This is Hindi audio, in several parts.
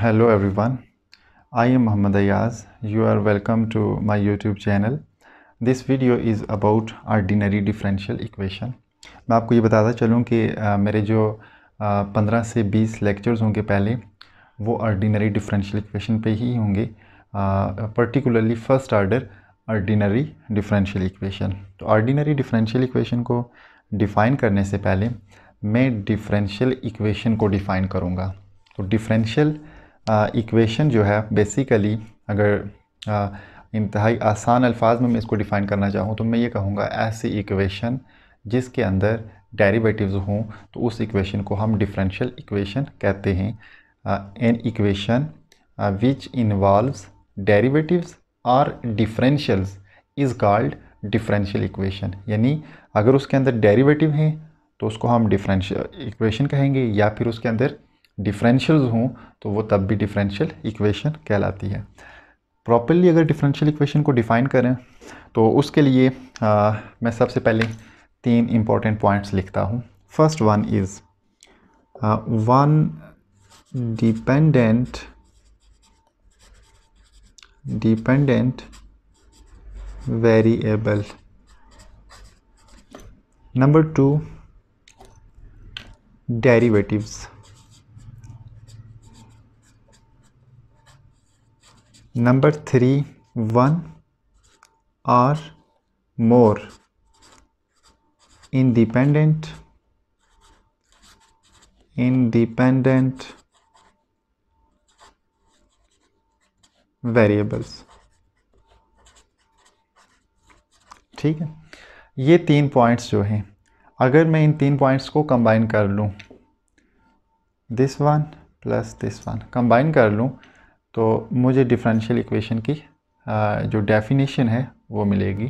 Hello everyone I am Mohammad Ayaz you are welcome to my YouTube channel this video is about ordinary differential equation मैं आपको ये बताता चलूँ कि मेरे जो 15 से 20 लेक्चर्स होंगे पहले वो आर्डिनरी डिफरेंशियल इक्वेशन पे ही होंगे particularly first order ordinary differential equation तो आर्डिनरी डिफरेंशियल इक्वेशन को डिफ़ाइन करने से पहले मैं डिफरेंशियल इक्वेशन को डिफ़ाइन करूँगा तो डिफरेंशियल इक्वेशन जो है बेसिकली अगर इंतहाई आसान अल्फाज में मैं इसको डिफ़ाइन करना चाहूँ तो मैं ये कहूँगा ऐसी इक्वेशन जिसके अंदर डेरिवेटिव्स हों तो उस इक्वेशन को हम डिफरेंशियल इक्वेशन कहते हैं an equation which involves derivatives or differentials is called differential equation यानी अगर उसके अंदर डेरिवेटिव हैं तो उसको हम डिफरेंशियल इक्वेशन कहेंगे या फिर उसके अंदर डिफरेंशियल्स हों तो वो तब भी डिफरेंशियल इक्वेशन कहलाती है प्रॉपरली अगर डिफरेंशियल इक्वेशन को डिफ़ाइन करें तो उसके लिए आ, मैं सबसे पहले तीन इम्पॉर्टेंट पॉइंट्स लिखता हूँ first one is one dependent dependent variable number two derivatives number three one or more independent independent variables ठीक है ये तीन पॉइंट्स जो हैं अगर मैं इन तीन पॉइंट्स को कंबाइन कर लूँ this one plus this one combine कर लूँ तो मुझे डिफरेंशियल इक्वेशन की जो डेफिनेशन है वो मिलेगी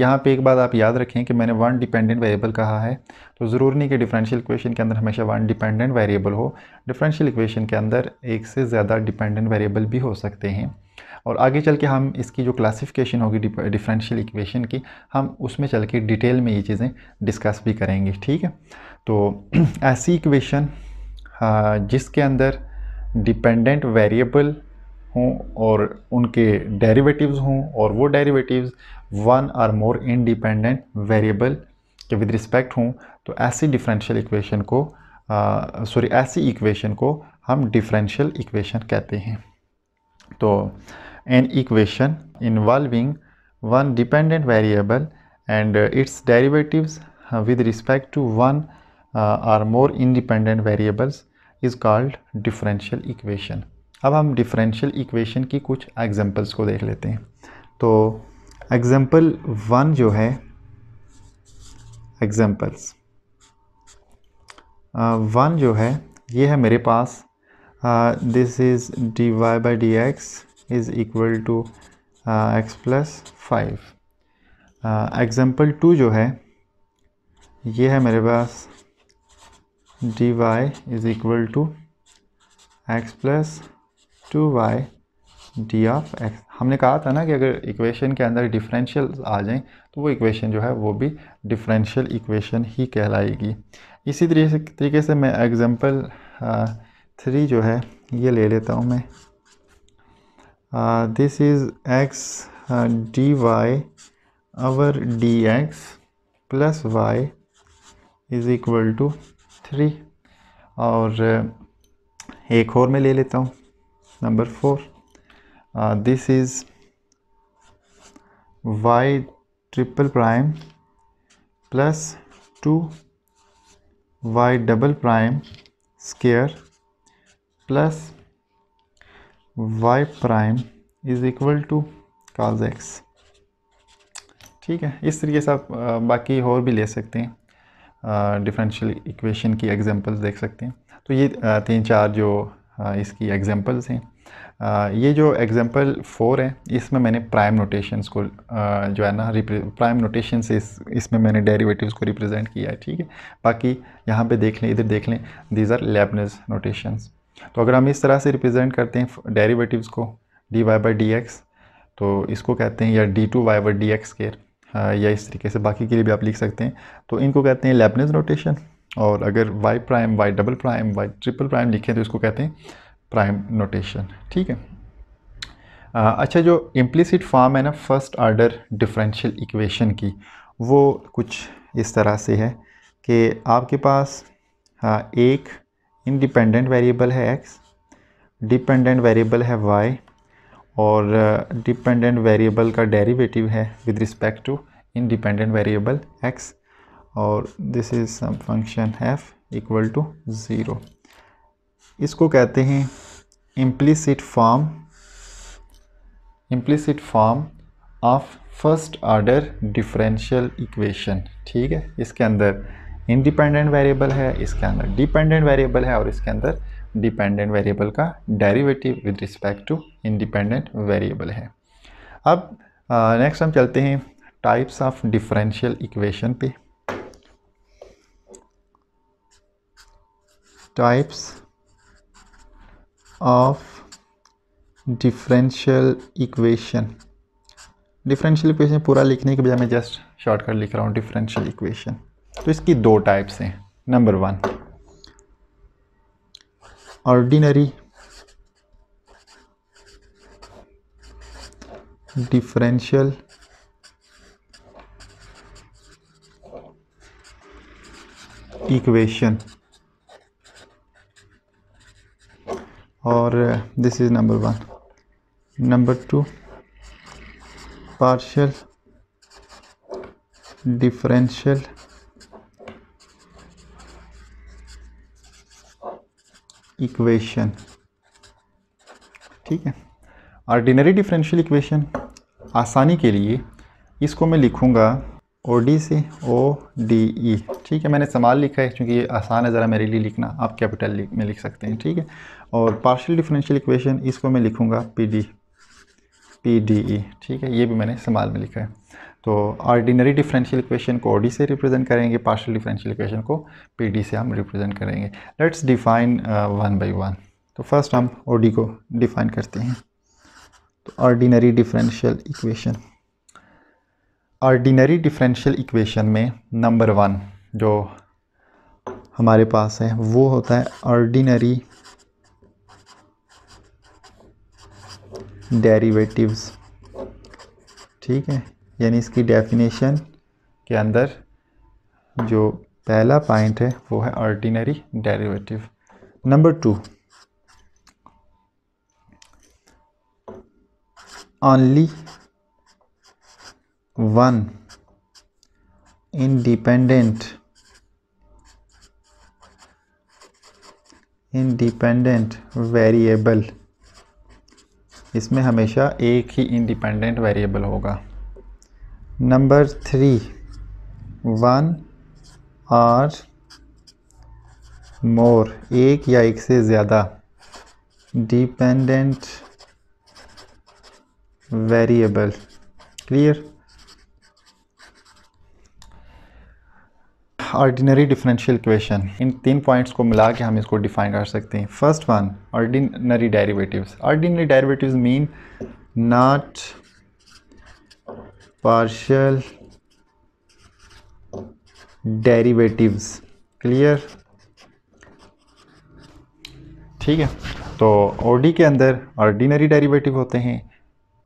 यहाँ पे एक बात आप याद रखें कि मैंने वन डिपेंडेंट वेरिएबल कहा है तो ज़रूर नहीं कि डिफरेंशियल इक्वेशन के अंदर हमेशा वन डिपेंडेंट वेरिएबल हो डिफरेंशियल इक्वेशन के अंदर एक से ज़्यादा डिपेंडेंट वेरिएबल भी हो सकते हैं और आगे चल के हम इसकी जो क्लासिफिकेशन होगी डिफरेंशियल इक्वेशन की हम उसमें चल के डिटेल में ये चीज़ें डिस्कस भी करेंगे ठीक है तो ऐसी इक्वेशन जिसके अंदर डिपेंडेंट वेरिएबल हों और उनके डेरिवेटिव्स हों और वो derivatives one or more independent variable के विद रिस्पेक्ट हों तो ऐसी डिफरेंशियल इक्वेशन को सॉरी ऐसी इक्वेशन को हम डिफरेंशियल इक्वेशन कहते हैं तो an equation involving one dependent variable and its derivatives with respect to one or more independent variables is called differential equation अब हम डिफरेंशियल इक्वेशन की कुछ एग्जांपल्स को देख लेते हैं तो एग्जांपल वन जो है एग्जांपल्स वन जो है ये है मेरे पास this is D Y by D X is equal to X plus five example two जो है ये है मेरे पास D Y is equal to X plus two Y D of X हमने कहा था ना कि अगर इक्वेशन के अंदर डिफरेंशियल आ जाएं तो वो इक्वेशन जो है वो भी डिफरेंशियल इक्वेशन ही कहलाएगी इसी तरीके से तरीके से मैं एग्जांपल थ्री जो है ये ले लेता हूँ मैं this is X D Y over D X plus Y is equal to three और uh, एक और मैं ले लेता हूँ number four this is Y triple prime plus two Y double prime square plus Y prime is equal to cos X ठीक है इस तरीके से आप uh, बाकी और भी ले सकते हैं डिफरेंशियल इक्वेशन की एग्जांपल्स देख सकते हैं तो ये तीन चार जो इसकी एग्जांपल्स हैं ये जो एग्जांपल फोर है इसमें मैंने प्राइम नोटेशंस को जो है ना प्राइम नोटेशन से इस इसमें मैंने डेरिवेटिव्स को रिप्रेजेंट किया है ठीक है बाकी यहाँ पे देख लें इधर देख लें दीज आर लेबनेज नोटेशंस तो अगर हम इस तरह से रिप्रेजेंट करते हैं डेरीवेटिवस को डी वाई डी एक्स तो इसको कहते हैं या D two Y by D X square या इस तरीके से बाकी के लिए भी आप लिख सकते हैं तो इनको कहते हैं लेबनेस नोटेशन और अगर Y prime Y double prime Y triple prime लिखें तो इसको कहते हैं प्राइम नोटेशन ठीक है आ, अच्छा जो इम्प्लिसिट फॉर्म है ना फर्स्ट आर्डर डिफरेंशियल इक्वेशन की वो कुछ इस तरह से है कि आपके पास आ, एक इंडिपेंडेंट वेरिएबल है एक्स डिपेंडेंट वेरिएबल है वाई और डिपेंडेंट uh, वेरिएबल का डेरिवेटिव है with respect to independent variable X और this is some function F equal to zero इसको कहते हैं implicit form implicit form of first order differential equation ठीक है इसके अंदर इंडिपेंडेंट वेरिएबल है इसके अंदर डिपेंडेंट वेरिएबल है और इसके अंदर डिपेंडेंट वेरिएबल का derivative with respect to independent variable है अब नेक्स्ट हम चलते हैं टाइप्स ऑफ डिफरेंशियल इक्वेशन पे types of differential equation differential equation पूरा लिखने के बजाय मैं जस्ट शॉर्टकट लिख रहा हूँ डिफरेंशियल इक्वेशन तो इसकी दो टाइप्स हैं number one ordinary differential equation or uh, this is number one number two partial differential equation ठीक है ऑर्डिनरी डिफरेंशियल इक्वेशन आसानी के लिए इसको मैं लिखूँगा ओ डी से ओ डी ई ठीक है मैंने सवाल लिखा है क्योंकि ये आसान है ज़रा मेरे लिए लिखना आप कैपिटल में लिख सकते हैं ठीक है और पार्शियल डिफरेंशियल इक्वेशन इसको मैं लिखूँगा P D P D E e। ठीक है ये भी मैंने सवाल में लिखा है तो ऑर्डिनरी डिफरेंशियल इक्वेशन को ओडी से रिप्रेजेंट करेंगे पार्शियल डिफरेंशियल इक्वेशन को पीडी से हम रिप्रेजेंट करेंगे let's define one by one तो फर्स्ट हम ओडी को डिफाइन करते हैं तो ordinary differential equation ordinary differential equation में नंबर वन जो हमारे पास है वो होता है ऑर्डिनरी डेरीवेटिव ठीक है यानी इसकी डेफिनेशन के अंदर जो पहला पॉइंट है वो है ordinary derivative number two only one independent independent variable इसमें हमेशा एक ही इंडिपेंडेंट वेरिएबल होगा number three one or more एक या एक से ज़्यादा dependent variable clear ordinary differential equation इन तीन पॉइंट्स को मिला के हम इसको डिफाइन कर सकते हैं first one ordinary derivatives ordinary derivatives mean not partial derivatives clear ठीक है तो ओडी के अंदर ऑर्डिनरी डेरिवेटिव होते हैं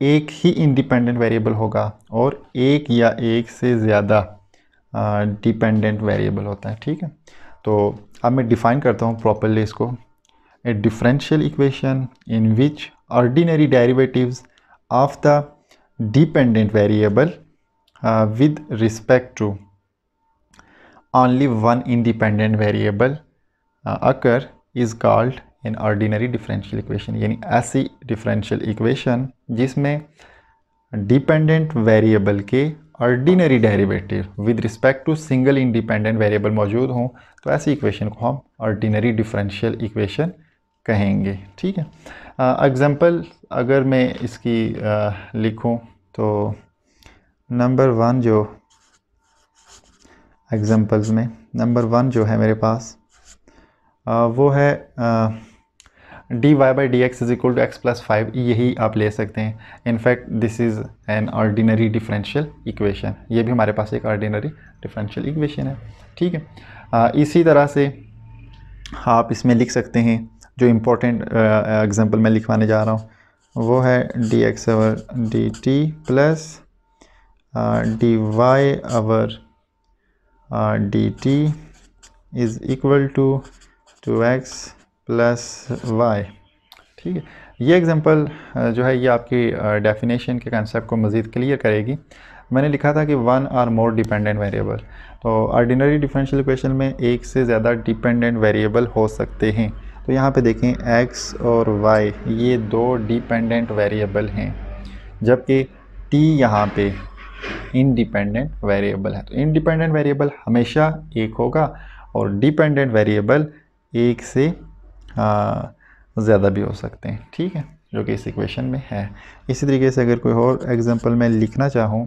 एक ही इंडिपेंडेंट वेरिएबल होगा और एक या एक से ज़्यादा डिपेंडेंट वेरिएबल होता है ठीक है तो अब मैं डिफ़ाइन करता हूँ प्रॉपरली इसको a differential equation in which ordinary derivatives of the dependent variable uh, with respect to only one independent variable uh, occur is called an ordinary differential equation यानी ऐसी differential equation जिसमें dependent variable के ordinary derivative with respect to single independent variable मौजूद हों तो ऐसी इक्वेशन को हम ऑर्डिनरी डिफरेंशियल इक्वेशन कहेंगे ठीक है एग्जांपल अगर मैं इसकी uh, लिखूं तो नंबर वन जो एग्ज़ाम्पल्स में नंबर वन जो है मेरे पास आ, वो है D Y by D X is equal to X plus five यही आप ले सकते हैं in fact this is an ordinary differential equation ये भी हमारे पास एक ऑर्डिनरी डिफरेंशियल इक्वेशन है ठीक है आ, इसी तरह से आप इसमें लिख सकते हैं जो इम्पोर्टेंट एग्ज़ाम्पल मैं लिखवाने जा रहा हूँ वो है D X over D T plus D Y over D T is equal to two X plus Y ठीक है ये एग्ज़ाम्पल uh, जो है ये आपकी डेफिनेशन uh, के कंसेप्ट को मज़ीद क्लियर करेगी मैंने लिखा था कि one or more dependent variable तो ऑर्डिनरी डिफरेंशियल इक्वेशन में एक से ज़्यादा डिपेंडेंट वेरिएबल हो सकते हैं तो यहाँ पे देखें एक्स और वाई ये दो डिपेंडेंट वेरिएबल हैं जबकि टी यहाँ पे इनडिपेंडेंट वेरिएबल है तो इनडिपेंडेंट वेरिएबल हमेशा एक होगा और डिपेंडेंट वेरिएबल एक से ज़्यादा भी हो सकते हैं ठीक है जो कि इस इक्वेशन में है इसी तरीके से अगर कोई और एग्ज़ाम्पल मैं लिखना चाहूँ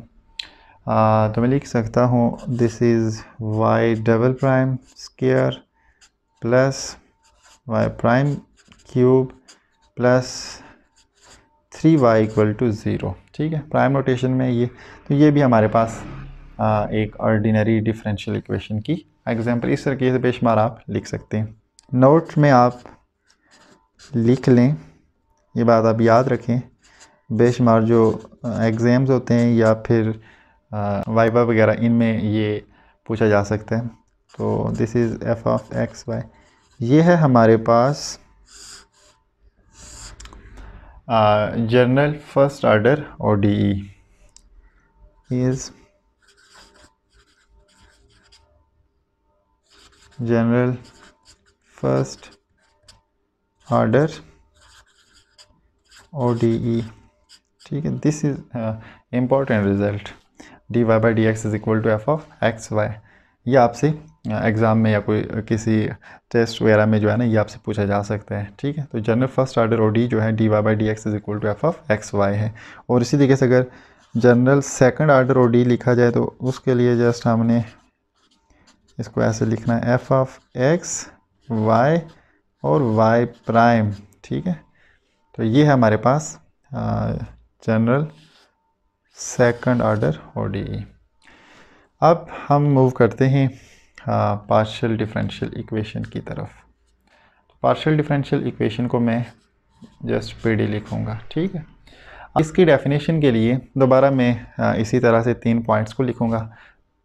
तो मैं लिख सकता हूँ this is Y double prime square plus Y prime cube plus three Y equal to zero ठीक है प्राइम नोटेशन में ये तो ये भी हमारे पास आ, एक ऑर्डिनरी डिफरेंशियल इक्वेशन की एग्जांपल इस तरीके से बेशुमार आप लिख सकते हैं नोट में आप लिख लें ये बात आप याद रखें बेशुमार जो एग्ज़ाम्स होते हैं या फिर वाइवा वगैरह इनमें ये पूछा जा सकता है तो this is F of X Y ये है हमारे पास general first order O D E general first order O D E ठीक है this is important result D Y by D X is equal to F of X Y ये आपसे एग्ज़ाम में या कोई किसी टेस्ट वगैरह में जो है ना ये आपसे पूछा जा सकता है ठीक है तो general first order O D जो है D Y by D X is equal to F of X Y है और इसी तरीके से अगर general second order O D लिखा जाए तो उसके लिए जस्ट हमने इसको ऐसे लिखना है एफ ऑफ एक्स वाई और वाई प्राइम ठीक है तो ये है हमारे पास general second order O D अब हम मूव करते हैं पार्शियल डिफरेंशियल इक्वेशन की तरफ पार्शियल डिफरेंशियल इक्वेशन को मैं जस्ट पीडी लिखूंगा लिखूँगा ठीक है इसकी डेफिनेशन के लिए दोबारा मैं इसी तरह से तीन पॉइंट्स को लिखूँगा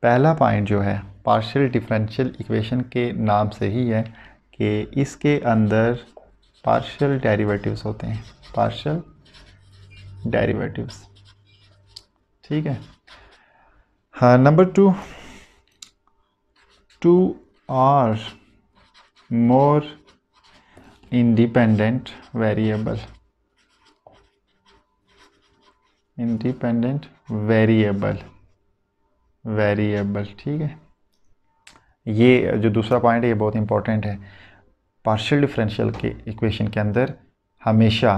पहला पॉइंट जो है पार्शियल डिफरेंशियल इक्वेशन के नाम से ही है कि इसके अंदर पार्शियल डेरिवेटिव्स होते हैं पार्शियल डेरिवेटिव्स ठीक है हाँ number two two or more independent variable independent variable variable ठीक है ये जो दूसरा पॉइंट है ये बहुत इंपॉर्टेंट है पार्शियल डिफरेंशियल के इक्वेशन के अंदर हमेशा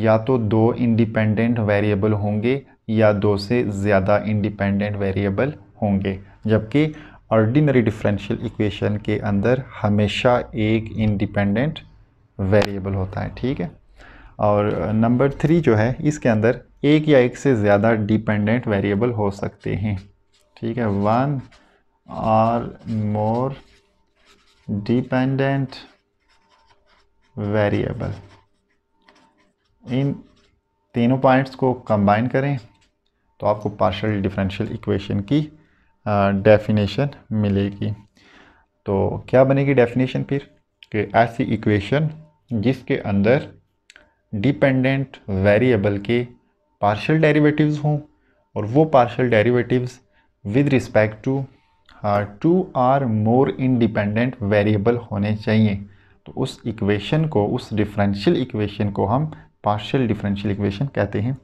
या तो दो इंडिपेंडेंट वेरिएबल होंगे या दो से ज़्यादा इंडिपेंडेंट वेरिएबल होंगे जबकि ऑर्डिनरी डिफरेंशियल इक्वेशन के अंदर हमेशा एक इंडिपेंडेंट वेरिएबल होता है ठीक है और नंबर थ्री जो है इसके अंदर एक या एक से ज़्यादा डिपेंडेंट वेरिएबल हो सकते हैं ठीक है one or more dependent variable इन तीनों पॉइंट्स को कंबाइन करें तो आपको पार्शल डिफरेंशियल इक्वेशन की डेफिनेशन मिलेगी तो क्या बनेगी डेफिनेशन फिर कि ऐसी इक्वेशन जिसके अंदर डिपेंडेंट वेरिएबल के पार्शल डेरिवेटिव्स हों और वो partial derivatives with respect to two or more independent variable होने चाहिए तो उस इक्वेशन को उस डिफरेंशियल इक्वेशन को हम पार्शियल डिफरेंशियल इक्वेशन कहते हैं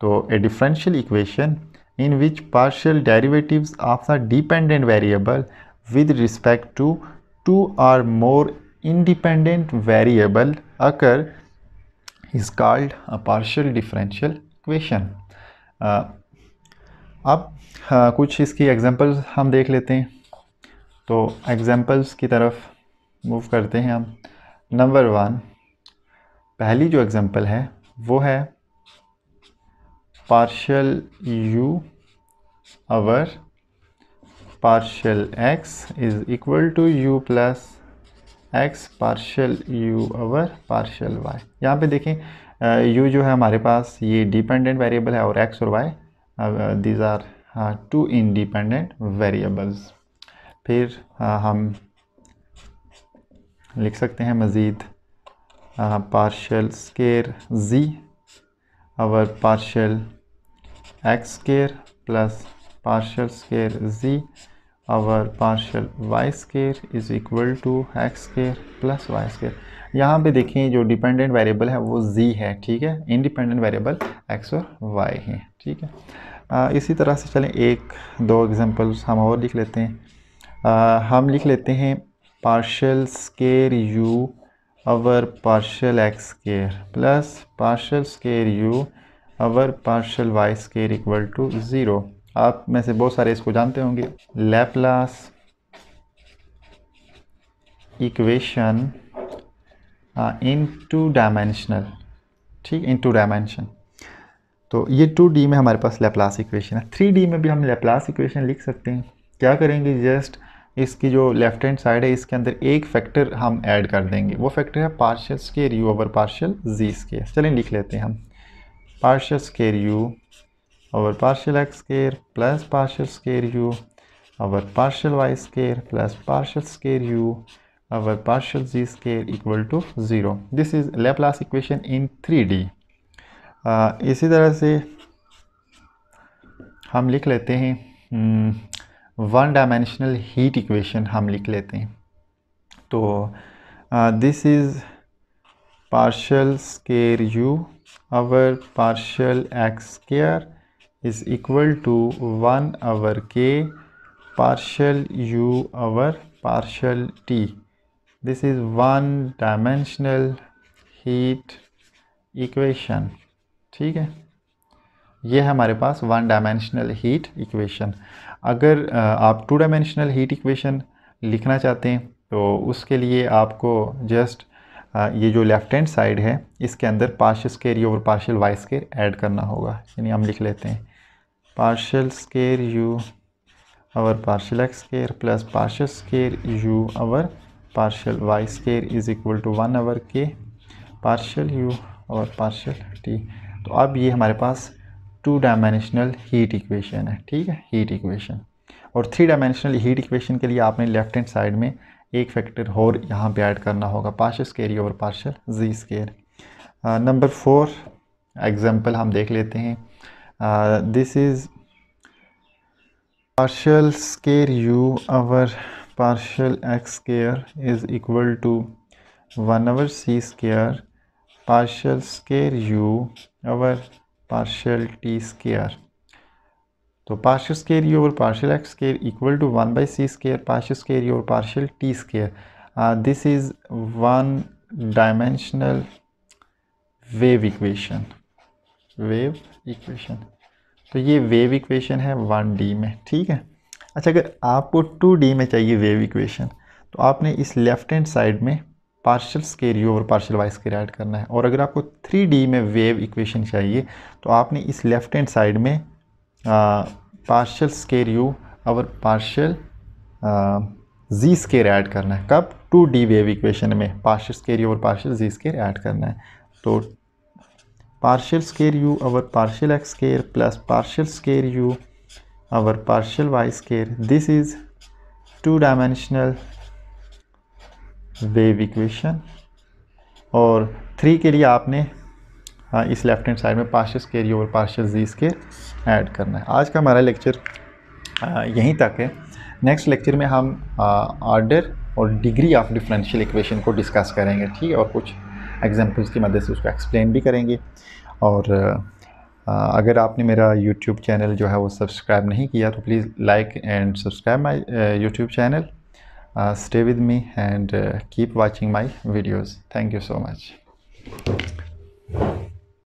तो a differential equation in which partial derivatives of the dependent variable with respect to two or more independent variable occur is called a partial differential equation अब uh, कुछ इसकी एग्जाम्पल्स हम देख लेते हैं तो एग्जाम्पल्स की तरफ मूव करते हैं हम नंबर वन पहली जो एग्ज़ाम्पल है वो है partial U over partial X is equal to U plus X partial U over partial Y यहाँ पे देखें uh, जो है हमारे पास ये डिपेंडेंट वेरिएबल है और एक्स और Y these are two independent variables फिर uh, हम लिख सकते हैं मज़ीद uh, partial square z our partial x square plus partial square z our partial y square is equal to x square plus y square यहाँ पे देखें जो डिपेंडेंट वेरिएबल है वो z है ठीक है इंडिपेंडेंट वेरिएबल x और y है ठीक है आ, इसी तरह से चलें एक दो एग्जांपल्स हम और लिख लेते हैं आ, हम लिख लेते हैं partial square u our partial x square plus partial square u our partial y square equal to zero आप में से बहुत सारे इसको जानते होंगे Laplace equation in two dimensional ठीक इन टू डायमेंशन तो ये टू डी में हमारे पास लेप्लास इक्वेशन है थ्री डी में भी हम लेप्लास इक्वेशन लिख सकते हैं क्या करेंगे जस्ट इसकी जो लेफ्ट हैंड साइड है इसके अंदर एक फैक्टर हम ऐड कर देंगे वो फैक्टर है partial square U over partial जी स्केयर चलिए लिख लेते हैं हम partial square U over partial x square plus partial square U over partial Y square plus partial square U over partial ji square equal to zero this is Laplace equation in three D इसी तरह से हम लिख लेते हैं hmm, one dimensional heat equation हम लिख लेते हैं तो this is partial square u over partial x square is equal to one over K partial U over partial T this is one dimensional heat equation ठीक है ये है हमारे पास वन डायमेंशनल हीट इक्वेशन अगर आप टू डायमेंशनल हीट इक्वेशन लिखना चाहते हैं तो उसके लिए आपको जस्ट ये जो लेफ्ट हैंड साइड है इसके अंदर पार्शियल स्केयर यू और पार्शियल वाई स्केयर ऐड करना होगा यानी हम लिख लेते हैं पार्शियल स्केयर यू और partial x square plus partial square u और partial Y square is equal to one over k partial u और पार्शियल टी तो अब ये हमारे पास टू डायमेंशनल हीट इक्वेशन है ठीक है हीट इक्वेशन और थ्री डायमेंशनल हीट इक्वेशन के लिए आपने लेफ्ट हैंड साइड में एक फैक्टर और यहाँ पे ऐड करना होगा पार्शल स्केयर और partial z square number four example हम देख लेते हैं this is partial square u over partial x square is equal to one over c square partial square u over partial t square तो पार्शियल स्केयर यू और partial x square equal to one by c square partial square u और partial t square this is one dimensional wave equation wave equation तो ये वेव इक्वेशन है वन डी में ठीक है अच्छा अगर आपको टू डी में चाहिए वेव इक्वेशन तो आपने इस लेफ़्ट हैंड साइड में पार्शियल स्केर यू और पार्शियल वाई स्केयर ऐड करना है और अगर आपको थ्री डी में वेव इक्वेशन चाहिए तो आपने इस लेफ्ट हैंड साइड में पार्शियल स्केयर यू और पार्शियल जी स्केयर ऐड करना है कब टू डी वेव इक्वेशन में पार्शियल स्केर यू और पार्शियल जी स्केयर ऐड करना है तो पार्शियल स्केर यू और partial x square plus partial square u और partial Y square this is two dimensional wave equation और थ्री के लिए आपने हाँ, इस लेफ्ट हैंड साइड में पार्शियल स्केयर और पार्शियल जी स्केयर ऐड करना है आज का हमारा लेक्चर यहीं तक है नेक्स्ट लेक्चर में हम ऑर्डर और डिग्री ऑफ डिफरेंशियल इक्वेशन को डिस्कस करेंगे ठीक है और कुछ एग्जांपल्स की मदद से उसको एक्सप्लेन भी करेंगे और अगर आपने मेरा यूट्यूब चैनल जो है वो सब्सक्राइब नहीं किया तो please like and subscribe my YouTube channel uh, stay with me and uh, keep watching my videos thank you so much